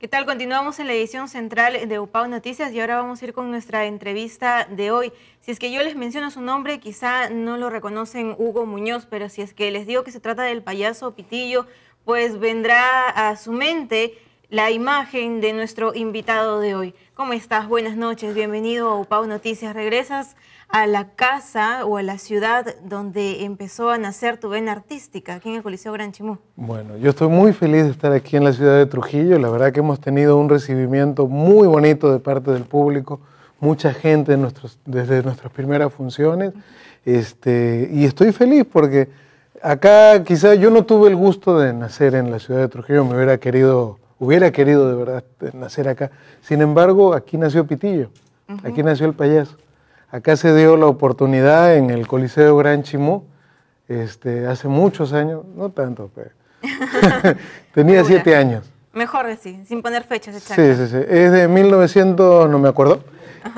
¿Qué tal? Continuamos en la edición central de UPAU Noticias y ahora vamos a ir con nuestra entrevista de hoy. Si es que yo les menciono su nombre, quizá no lo reconocen Hugo Muñoz, pero si es que les digo que se trata del payaso Pitillo, pues vendrá a su mente la imagen de nuestro invitado de hoy. ¿Cómo estás? Buenas noches, bienvenido a UPAU Noticias. Regresas a la casa o a la ciudad donde empezó a nacer tu vena artística, aquí en el Coliseo Gran Chimú. Bueno, yo estoy muy feliz de estar aquí en la ciudad de Trujillo. La verdad que hemos tenido un recibimiento muy bonito de parte del público, mucha gente nuestros, desde nuestras primeras funciones. Este, y estoy feliz porque acá quizá yo no tuve el gusto de nacer en la ciudad de Trujillo, me hubiera querido, hubiera querido de verdad nacer acá. Sin embargo, aquí nació Pitillo, aquí nació el payaso. Acá se dio la oportunidad en el Coliseo Gran Chimú, este, hace muchos años, no tanto, pero tenía siete años. Mejor decir, sin poner fechas. Sí, sí, sí. Es de 1900, no me acuerdo.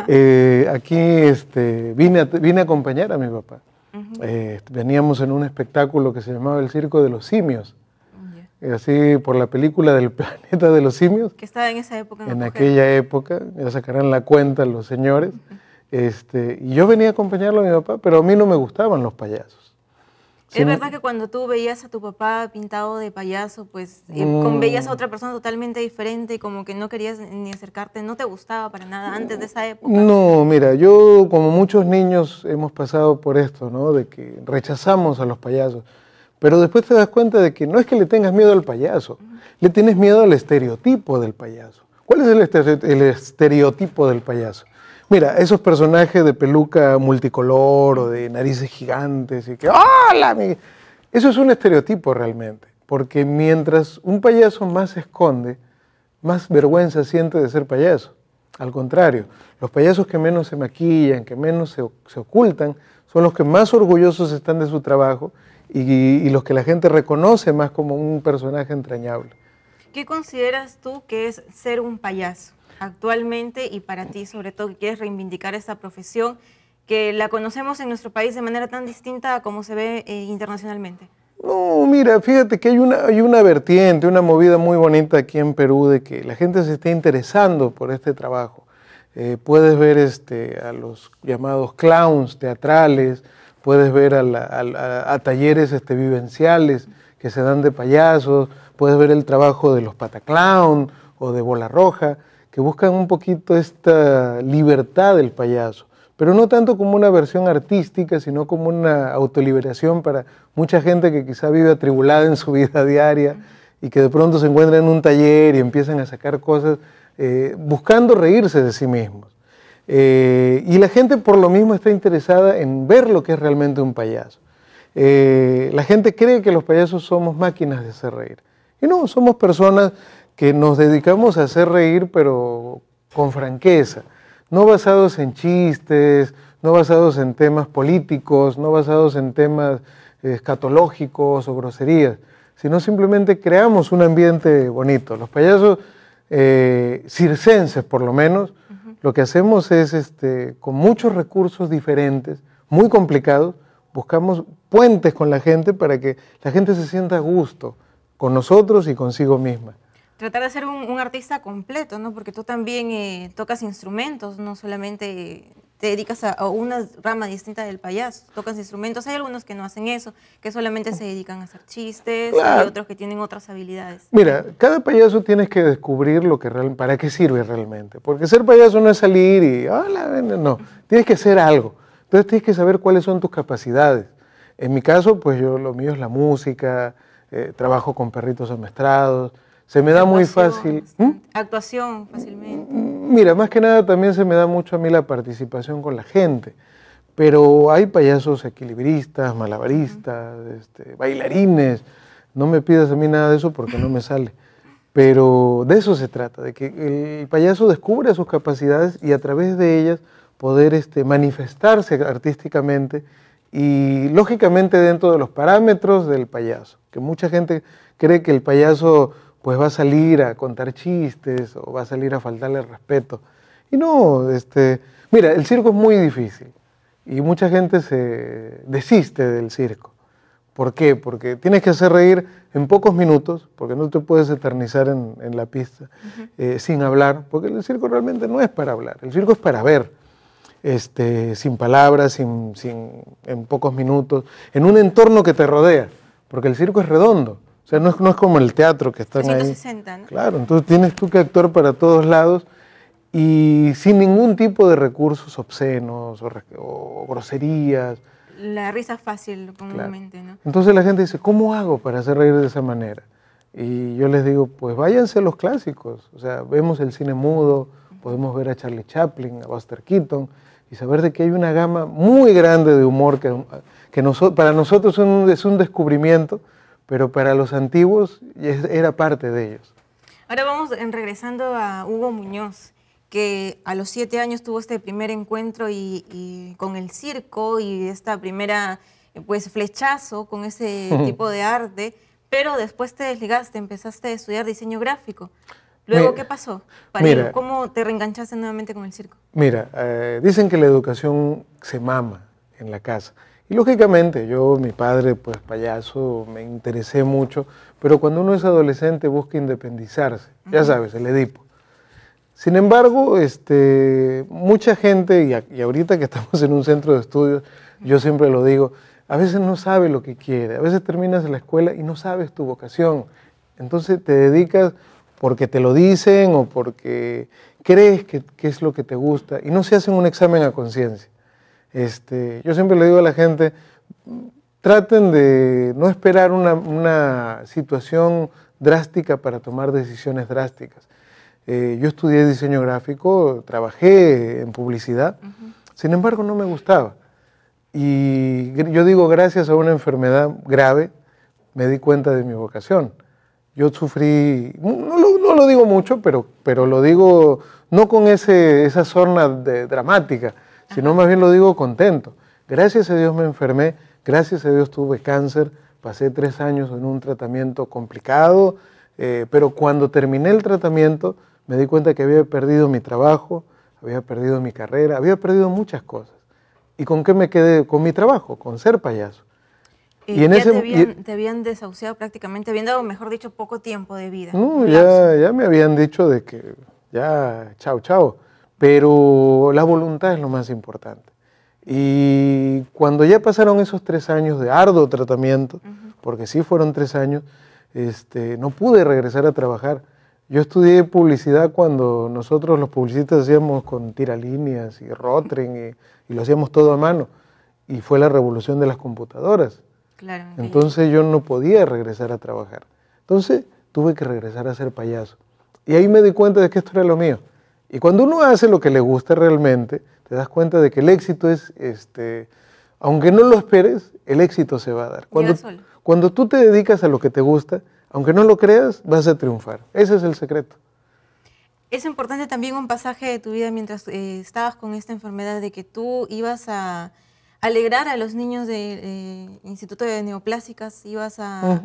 Eh, aquí este, vine, a, a acompañar a mi papá. Eh, veníamos en un espectáculo que se llamaba El Circo de los Simios. Así por la película del planeta de los simios. Que estaba en esa época. En, aquella época, ya sacarán la cuenta los señores. Este, y yo venía a acompañarlo a mi papá, pero a mí no me gustaban los payasos. es verdad que cuando tú veías a tu papá pintado de payaso, pues eh, mm. veías a otra persona totalmente diferente y como que no querías ni acercarte, no te gustaba para nada antes de esa época. No, mira, yo como muchos niños hemos pasado por esto, ¿no? De que rechazamos a los payasos. Pero después te das cuenta de que no es que le tengas miedo al payaso, le tienes miedo al estereotipo del payaso. ¿Cuál es el este-, estereotipo del payaso? Mira, esos personajes de peluca multicolor o de narices gigantes y que ¡Hola! Eso es un estereotipo realmente, porque mientras un payaso más se esconde, más vergüenza siente de ser payaso. Al contrario, los payasos que menos se maquillan, que menos se, ocultan, son los que más orgullosos están de su trabajo y, los que la gente reconoce más como un personaje entrañable. ¿Qué consideras tú que es ser un payaso? actualmente y para ti, sobre todo, que quieres reivindicar esta profesión que la conocemos en nuestro país de manera tan distinta a como se ve eh, internacionalmente? No, mira, fíjate que hay una, vertiente, una movida muy bonita aquí en Perú de que la gente se está interesando por este trabajo. Eh, puedes ver este, a los llamados clowns teatrales, puedes ver a, talleres este, vivenciales que se dan de payasos, puedes ver el trabajo de los pataclowns o de bola roja que buscan un poquito esta libertad del payaso, pero no tanto como una versión artística, sino como una autoliberación para mucha gente que quizá vive atribulada en su vida diaria y que de pronto se encuentra en un taller y empiezan a sacar cosas eh, buscando reírse de sí mismos. Eh, y la gente por lo mismo está interesada en ver lo que es realmente un payaso. Eh, la gente cree que los payasos somos máquinas de hacer reír. Y no, somos personas que nos dedicamos a hacer reír, pero con franqueza, no basados en chistes, no basados en temas políticos, no basados en temas escatológicos o groserías, sino simplemente creamos un ambiente bonito. Los payasos eh, circenses, por lo menos, lo que hacemos es, este, con muchos recursos diferentes, muy complicados, buscamos puentes con la gente para que la gente se sienta a gusto con nosotros y consigo misma tratar de ser un, artista completo, ¿no? Porque tú también eh, tocas instrumentos, no solamente te dedicas a, una rama distinta del payaso, tocas instrumentos. Hay algunos que no hacen eso, que solamente se dedican a hacer chistes, y otros que tienen otras habilidades. Mira, cada payaso tienes que descubrir lo que para qué sirve realmente, porque ser payaso no es salir y, hola, ah, no, tienes que hacer algo. Entonces tienes que saber cuáles son tus capacidades. En mi caso, pues yo lo mío es la música, eh, trabajo con perritos amestrados, se me da muy fácil. ¿Mm? Actuación fácilmente. Mira, más que nada también se me da mucho a mí la participación con la gente. Pero hay payasos equilibristas, malabaristas, este, bailarines. No me pidas a mí nada de eso porque no me sale. Pero de eso se trata, de que el payaso descubra sus capacidades y a través de ellas poder este, manifestarse artísticamente y lógicamente dentro de los parámetros del payaso. Que mucha gente cree que el payaso pues va a salir a contar chistes o va a salir a faltarle respeto. Y no, este, mira, el circo es muy difícil y mucha gente se desiste del circo. ¿Por qué? Porque tienes que hacer reír en pocos minutos, porque no te puedes eternizar en, la pista, eh, sin hablar, porque el circo realmente no es para hablar, el circo es para ver, este, sin palabras, sin, sin, en pocos minutos, en un entorno que te rodea, porque el circo es redondo. O sea, no es, como el teatro que están ahí. ¿no? Claro, entonces tienes tú que actuar para todos lados y sin ningún tipo de recursos obscenos o, groserías. La risa fácil comúnmente, ¿no? Entonces la gente dice, ¿cómo hago para hacer reír de esa manera? Y yo les digo, pues váyanse a los clásicos. O sea, vemos el cine mudo, podemos ver a Charlie Chaplin, a Buster Keaton, y saber de que hay una gama muy grande de humor que, que para nosotros es un descubrimiento pero para los antiguos era parte de ellos. Ahora vamos regresando a Hugo Muñoz, que a los siete años tuvo este primer encuentro y, con el circo y esta primera, pues, flechazo con ese tipo de arte, pero después te desligaste, empezaste a estudiar diseño gráfico. Luego, ¿qué pasó? Para ¿Cómo te reenganchaste nuevamente con el circo? Mira, eh, dicen que la educación se mama en la casa. Y lógicamente, yo, mi padre, pues payaso, me interesé mucho, pero cuando uno es adolescente busca independizarse, ya sabes, el Edipo. Sin embargo, este, mucha gente, y, ahorita que estamos en un centro de estudios, yo siempre lo digo, a veces no sabe lo que quiere, a veces terminas la escuela y no sabes tu vocación. Entonces te dedicas porque te lo dicen o porque crees que, que es lo que te gusta y no se hacen un examen a conciencia. Este, yo siempre le digo a la gente, traten de no esperar una, situación drástica para tomar decisiones drásticas. Eh, yo estudié diseño gráfico, trabajé en publicidad, sin embargo no me gustaba. Y yo digo, gracias a una enfermedad grave, me di cuenta de mi vocación. Yo sufrí, no lo, no lo digo mucho, pero, pero lo digo no con ese, esa zona de, dramática, sino más bien lo digo contento. Gracias a Dios me enfermé, gracias a Dios tuve cáncer, pasé tres años en un tratamiento complicado, eh, pero cuando terminé el tratamiento me di cuenta que había perdido mi trabajo, había perdido mi carrera, había perdido muchas cosas. ¿Y con qué me quedé? Con mi trabajo, con ser payaso. Eh, y, en ese, te, habían, te, habían, desahuciado prácticamente, habían dado, mejor dicho, poco tiempo de vida. No, ya, ya, me habían dicho de que ya, chao, chao. Pero la voluntad es lo más importante. Y cuando ya pasaron esos tres años de arduo tratamiento, porque sí fueron tres años, este, no pude regresar a trabajar. Yo estudié publicidad cuando nosotros los publicistas hacíamos con tiralíneas y rotring y, lo hacíamos todo a mano. Y fue la revolución de las computadoras. Entonces yo no podía regresar a trabajar. Entonces tuve que regresar a ser payaso. Y ahí me di cuenta de que esto era lo mío. Y cuando uno hace lo que le gusta realmente, te das cuenta de que el éxito es, este, aunque no lo esperes, el éxito se va a dar. Cuando, tú te dedicas a lo que te gusta, aunque no lo creas, vas a triunfar. Ese es el secreto. Es importante también un pasaje de tu vida mientras eh, estabas con esta enfermedad de que tú ibas a alegrar a los niños del eh, Instituto de Neoplásicas, ibas a,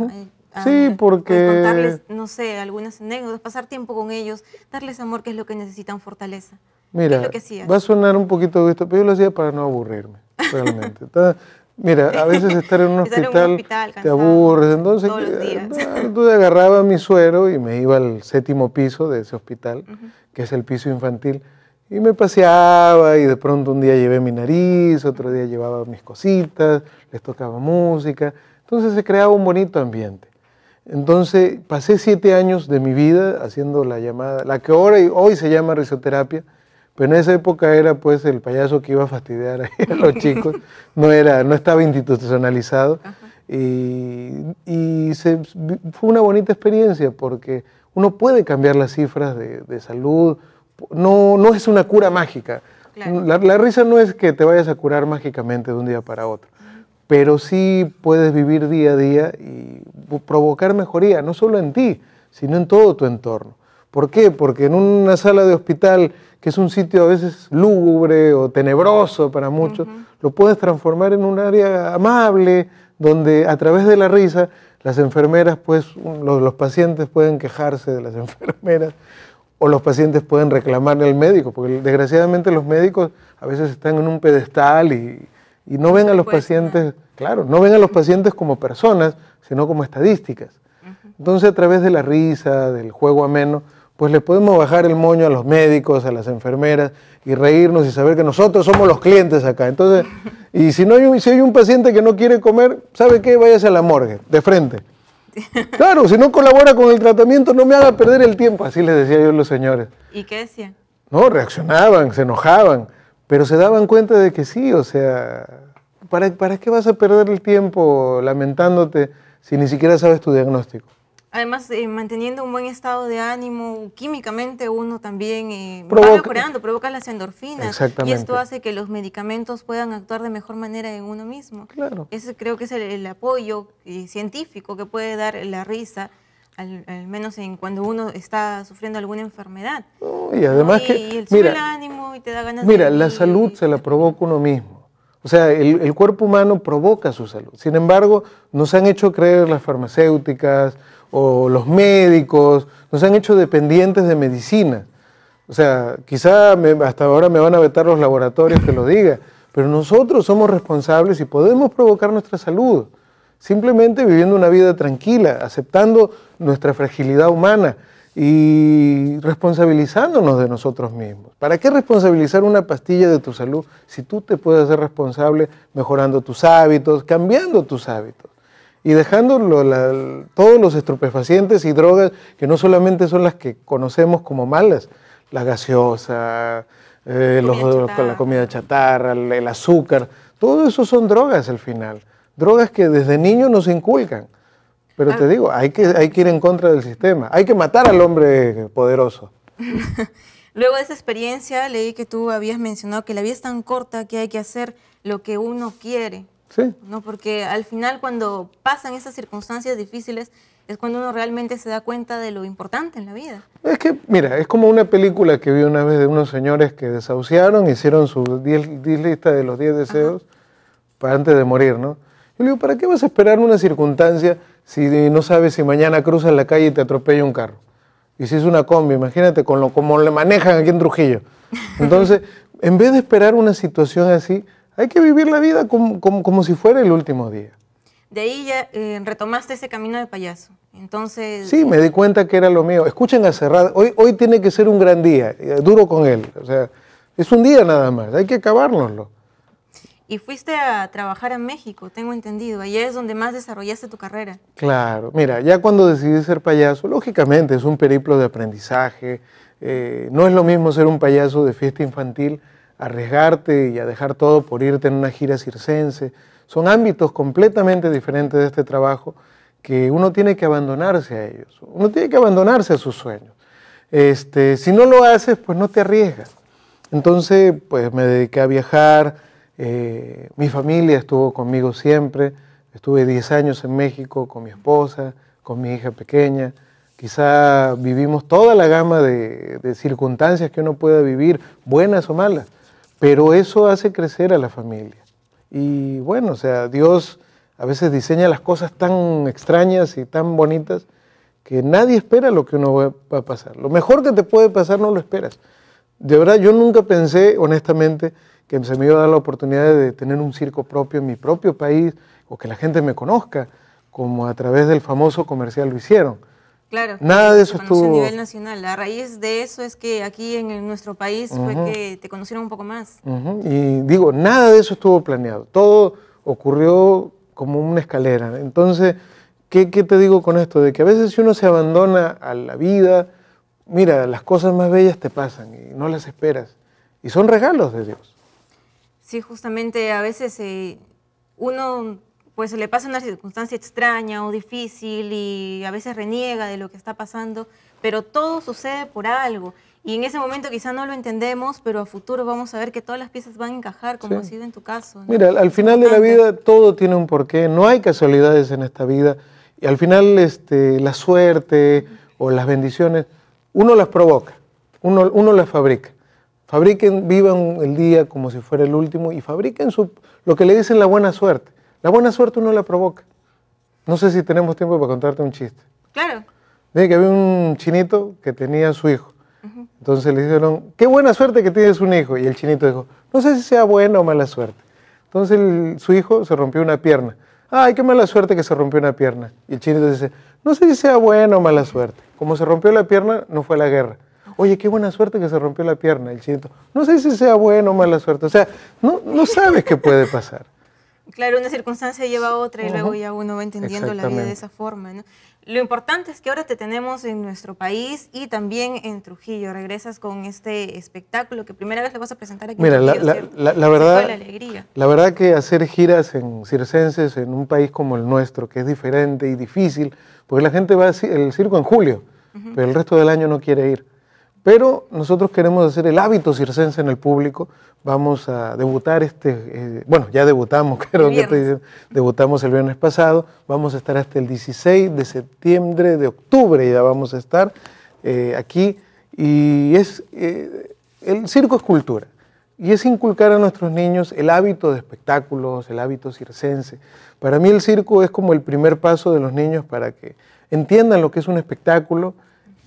Ah, sí, porque... Contarles, no sé, algunas anécdotas, pasar tiempo con ellos, darles amor, que es lo que necesitan, fortaleza. Mira, va a sonar un poquito esto, pero yo lo hacía para no aburrirme, realmente. mira, a veces estar en un hospital, en te aburres, entonces todos eh, agarraba mi suero y me iba al séptimo piso de ese hospital, que es el piso infantil. Y me paseaba y de pronto un día llevé mi nariz, otro día llevaba mis cositas, les tocaba música. Entonces se creaba un bonito ambiente. Entonces pasé siete años de mi vida haciendo la llamada, la que ahora hoy se llama risoterapia, pero en esa época era pues el payaso que iba a fastidiar a los chicos, no, era, no estaba institucionalizado. Y, fue una bonita experiencia porque uno puede cambiar las cifras de, salud, no, no es una cura mágica. la risa no es que te vayas a curar mágicamente de un día para otro pero sí puedes vivir día a día y provocar mejoría, no solo en ti, sino en todo tu entorno. ¿Por qué? Porque en una sala de hospital, que es un sitio a veces lúgubre o tenebroso para muchos, lo puedes transformar en un área amable, donde a través de la risa las enfermeras, pues los, los, pacientes pueden quejarse de las enfermeras o los pacientes pueden reclamarle al médico, porque desgraciadamente los médicos a veces están en un pedestal y, y no ven a los pacientes, claro, no ven a los pacientes como personas, sino como estadísticas. Entonces, a través de la risa, del juego ameno, pues le podemos bajar el moño a los médicos, a las enfermeras y reírnos y saber que nosotros somos los clientes acá. Entonces, y si no hay si hay un paciente que no quiere comer, ¿sabe qué? Váyase a la morgue, de frente. Claro, si no colabora con el tratamiento, no me haga perder el tiempo. Así les decía yo a los señores. ¿Y qué decían? No, reaccionaban, se enojaban. Pero se daban cuenta de que sí, o sea, ¿para, qué vas a perder el tiempo lamentándote si ni siquiera sabes tu diagnóstico? Además, eh, manteniendo un buen estado de ánimo, químicamente uno también eh, provoca, va mejorando, provoca las endorfinas. Y esto hace que los medicamentos puedan actuar de mejor manera en uno mismo. Claro. Ese creo que es el, apoyo eh, científico que puede dar la risa al, menos en cuando uno está sufriendo alguna enfermedad. y además que... el mira, ánimo y te da ganas Mira, la salud se la provoca uno mismo. O sea, el, cuerpo humano provoca su salud. Sin embargo, nos han hecho creer las farmacéuticas o los médicos, nos han hecho dependientes de medicina. O sea, quizá hasta ahora me van a vetar los laboratorios que lo diga, pero nosotros somos responsables y podemos provocar nuestra salud simplemente viviendo una vida tranquila, aceptando nuestra fragilidad humana y responsabilizándonos de nosotros mismos. ¿Para qué responsabilizar una pastilla de tu salud si tú te puedes hacer responsable mejorando tus hábitos, cambiando tus hábitos? y dejando todos los estupefacientes y drogas que no solamente son las que conocemos como malas, la gaseosa, eh, la, comida chatarra, el azúcar, todo eso son drogas al final drogas que desde niños nos inculcan. Pero te ah. digo, hay que, hay que ir en contra del sistema, hay que matar al hombre poderoso. Luego de esa experiencia leí que tú habías mencionado que la vida es tan corta que hay que hacer lo que uno quiere. Sí. ¿no? Porque al final cuando pasan esas circunstancias difíciles es cuando uno realmente se da cuenta de lo importante en la vida. Es que, mira, es como una película que vi una vez de unos señores que desahuciaron, hicieron su lista de los 10 deseos para antes de morir, ¿no? Yo le digo, ¿para qué vas a esperar una circunstancia si eh, no sabes si mañana cruzas la calle y te atropella un carro? Y si es una combi, imagínate con lo como le manejan aquí en Trujillo. Entonces, en vez de esperar una situación así, hay que vivir la vida como, si fuera el último día. De ahí ya eh, retomaste ese camino de payaso. Entonces. Sí, me eh, di cuenta que era lo mío. Escuchen a cerrar, Hoy, hoy tiene que ser un gran día. Duro con él. O sea, es un día nada más. Hay que acabárnoslo. Y fuiste a trabajar a México, tengo entendido. Allá es donde más desarrollaste tu carrera. Claro, mira, ya cuando decidí ser payaso, lógicamente es un periplo de aprendizaje. Eh, no es lo mismo ser un payaso de fiesta infantil, arriesgarte y a dejar todo por irte en una gira circense. Son ámbitos completamente diferentes de este trabajo que uno tiene que abandonarse a ellos. Uno tiene que abandonarse a sus sueños. Este, si no lo haces, pues no te arriesgas. Entonces, pues me dediqué a viajar eh, mi familia estuvo conmigo siempre. Estuve 10 años en México con mi esposa, con mi hija pequeña. Quizá vivimos toda la gama de, de circunstancias que uno pueda vivir, buenas o malas, pero eso hace crecer a la familia. Y bueno, o sea, Dios a veces diseña las cosas tan extrañas y tan bonitas que nadie espera lo que uno va a pasar. Lo mejor que te puede pasar no lo esperas. De verdad, yo nunca pensé, honestamente, que se me iba a dar la oportunidad de tener un circo propio en mi propio país o que la gente me conozca, como a través del famoso comercial lo hicieron. Claro. Nada de eso estuvo. A nivel nacional. A raíz de eso es que aquí en nuestro país fue que te conocieron un poco más. Y digo, nada de eso estuvo planeado. Todo ocurrió como una escalera. Entonces, ¿qué, ¿qué, te digo con esto? De que a veces si uno se abandona a la vida, mira, las cosas más bellas te pasan y no las esperas. Y son regalos de Dios. Sí, justamente a veces eh, uno pues le pasa una circunstancia extraña o difícil y a veces reniega de lo que está pasando, pero todo sucede por algo. Y en ese momento quizá no lo entendemos, pero a futuro vamos a ver que todas las piezas van a encajar, como ha sido en tu caso. Mira, al final de la vida todo tiene un porqué, no hay casualidades en esta vida. Y al final este, la suerte o las bendiciones, uno las provoca, uno, uno las fabrica. Fabriquen, vivan el día como si fuera el último y fabriquen su, lo que le dicen la buena suerte. La buena suerte uno la provoca. No sé si tenemos tiempo para contarte un chiste. Claro. ve que había un chinito que tenía su hijo. Entonces le dijeron, qué buena suerte que tienes un hijo. Y el chinito dijo, no sé si sea buena o mala suerte. Entonces su hijo se rompió una pierna. Ay, qué mala suerte que se rompió una pierna. Y el chinito dice, no sé si sea buena o mala suerte. Como se rompió la pierna, no fue la guerra oye, qué buena suerte que se rompió la pierna el ciento. No sé si sea bueno o mala suerte, o sea, no, no sabes qué puede pasar. Claro, una circunstancia lleva a otra y luego ya uno va entendiendo la vida de esa forma. Lo importante es que ahora te tenemos en nuestro país y también en Trujillo. Regresas con este espectáculo que primera vez lo vas a presentar aquí. Mira, la, verdad, la, verdad que hacer giras en circenses en un país como el nuestro, que es diferente y difícil, porque la gente va al circo en julio, pero el resto del año no quiere ir. Pero nosotros queremos hacer el hábito circense en el público. Vamos a debutar este, eh, bueno, ya debutamos, creo que debutamos el viernes pasado. Vamos a estar hasta el 16 de septiembre, de octubre ya vamos a estar eh, aquí. Y es, eh, el circo es cultura. Y es inculcar a nuestros niños el hábito de espectáculos, el hábito circense. Para mí el circo es como el primer paso de los niños para que entiendan lo que es un espectáculo,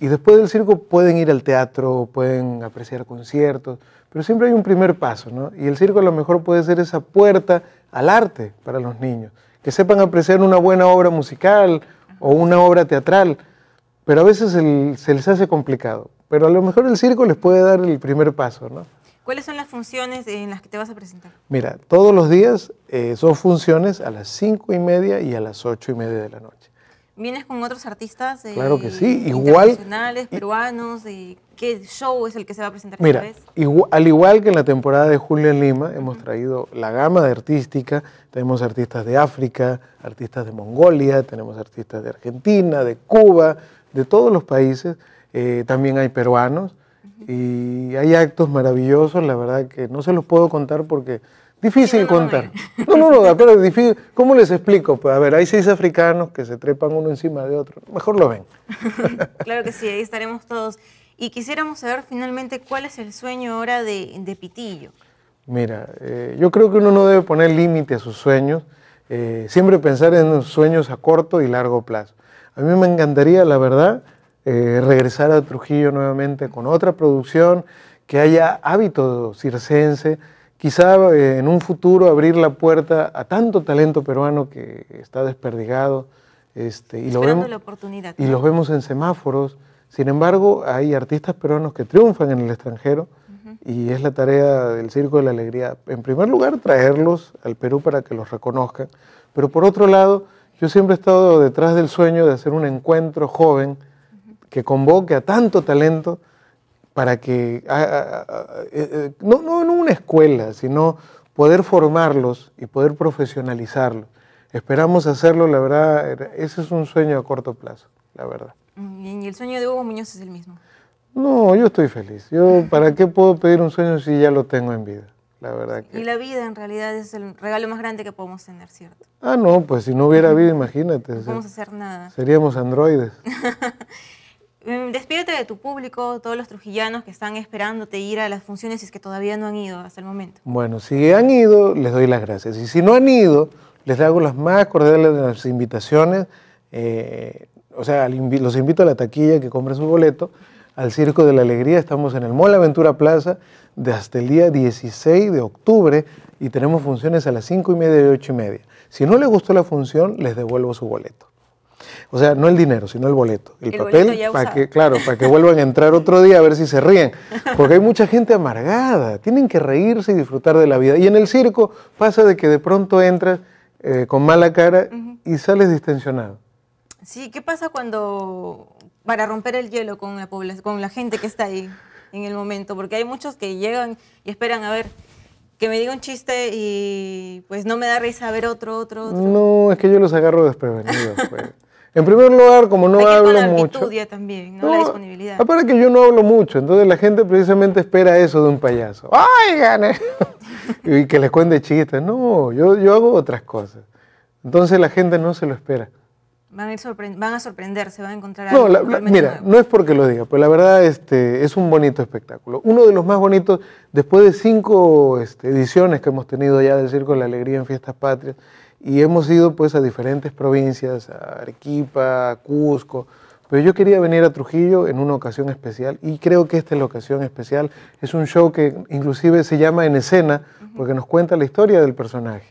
y después del circo pueden ir al teatro, pueden apreciar conciertos, pero siempre hay un primer paso, ¿no? Y el circo a lo mejor puede ser esa puerta al arte para los niños, que sepan apreciar una buena obra musical o una obra teatral, pero a veces se les hace complicado. Pero a lo mejor el circo les puede dar el primer paso, ¿no? ¿Cuáles son las funciones en las que te vas a presentar? Mira, todos los días eh, son funciones a las cinco y media y a las ocho y media de la noche. ¿Vienes con otros artistas? claro que sí, igual. Internacionales, peruanos, ¿qué show es el que se va a presentar mira, vez? Igual, al igual que en la temporada de Julio en Lima, hemos traído la gama de artística. Tenemos artistas de África, artistas de Mongolia, tenemos artistas de Argentina, de Cuba, de todos los países. Eh, también hay peruanos. Y hay actos maravillosos, la verdad que no se los puedo contar porque Difícil contar. No, no, no, pero es difícil. ¿Cómo les explico? Pues a ver, hay seis africanos que se trepan uno encima de otro. Mejor lo ven. claro que sí, ahí estaremos todos. Y quisiéramos saber finalmente cuál es el sueño ahora de, de Pitillo. Mira, eh, yo creo que uno no debe poner límite a sus sueños. Eh, siempre pensar en sueños a corto y largo plazo. A mí me encantaría, la verdad, eh, regresar a Trujillo nuevamente con otra producción, que haya hábitos circense quizá eh, en un futuro abrir la puerta a tanto talento peruano que está desperdigado. Este, y, lo vemos, y los vemos en semáforos. Sin embargo, hay artistas peruanos que triunfan en el extranjero y es la tarea del Circo de la Alegría, en primer lugar, traerlos al Perú para que los reconozcan, pero por otro lado, yo siempre he estado detrás del sueño de hacer un encuentro joven que convoque a tanto talento para que, ah, ah, ah, eh, eh, no, no en una escuela, sino poder formarlos y poder profesionalizarlos. Esperamos hacerlo, la verdad, ese es un sueño a corto plazo, la verdad. Mm, ¿Y el sueño de Hugo Muñoz es el mismo? No, yo estoy feliz. Yo, ¿Para qué puedo pedir un sueño si ya lo tengo en vida? La verdad Y la vida en realidad es el regalo más grande que podemos tener, ¿cierto? Ah, no, pues si no hubiera vida, imagínate. No podemos hacer nada. Seríamos androides. Mm, Despídete de tu público, todos los trujillanos que están esperándote ir a las funciones y es que todavía no han ido hasta el momento. Bueno, si han ido, les doy las gracias. Y si no han ido, les hago las más cordiales de las invitaciones. Eh, o sea, los invito a la taquilla que compren su boleto al Circo de la Alegría. Estamos en el Mall Aventura Plaza de hasta el día 16 de octubre y tenemos funciones a las 5 y media y 8 y media. Si no les gustó la función, les devuelvo su boleto. O sea, no el dinero, sino el boleto. El, papel, para que, claro, para que vuelvan a entrar otro día a ver si se ríen. Porque hay mucha gente amargada, tienen que reírse y disfrutar de la vida. Y en el circo pasa de que de pronto entras eh, con mala cara y sales distensionado. Sí, ¿qué pasa cuando, para romper el hielo con la, con la gente que está ahí en el momento? Porque hay muchos que llegan y esperan a ver que me diga un chiste y pues no me da risa ver otro, otro, otro. No, es que yo los agarro desprevenidos. Pues. En primer lugar, como no hablo la mucho. también, ¿no? la disponibilidad. Aparte que yo no hablo mucho, entonces la gente precisamente espera eso de un payaso. ¡Ay, gane! y que les cuente chistes. No, yo, yo hago otras cosas. Entonces la gente no se lo espera. Van a, sorprender, van sorprenderse, van a encontrar no, mira, no es porque lo diga, pero la verdad este, es un bonito espectáculo. Uno de los más bonitos, después de cinco este, ediciones que hemos tenido ya del Circo la Alegría en Fiestas Patrias, y hemos ido pues a diferentes provincias, a Arequipa, a Cusco, pero yo quería venir a Trujillo en una ocasión especial y creo que esta es la ocasión especial. Es un show que inclusive se llama En escena porque nos cuenta la historia del personaje.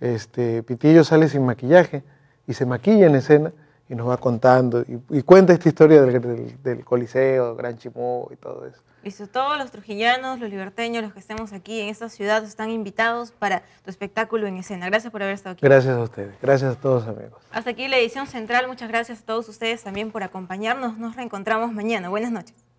Este, Pitillo sale sin maquillaje y se maquilla en escena y nos va contando y, cuenta esta historia del, Coliseo, Gran Chimú y todo eso. Listo, todos los trujillanos, los liberteños, los que estemos aquí en esta ciudad están invitados para tu espectáculo en escena. Gracias por haber estado aquí. Gracias a ustedes, gracias a todos amigos. Hasta aquí la edición central, muchas gracias a todos ustedes también por acompañarnos. Nos reencontramos mañana. Buenas noches.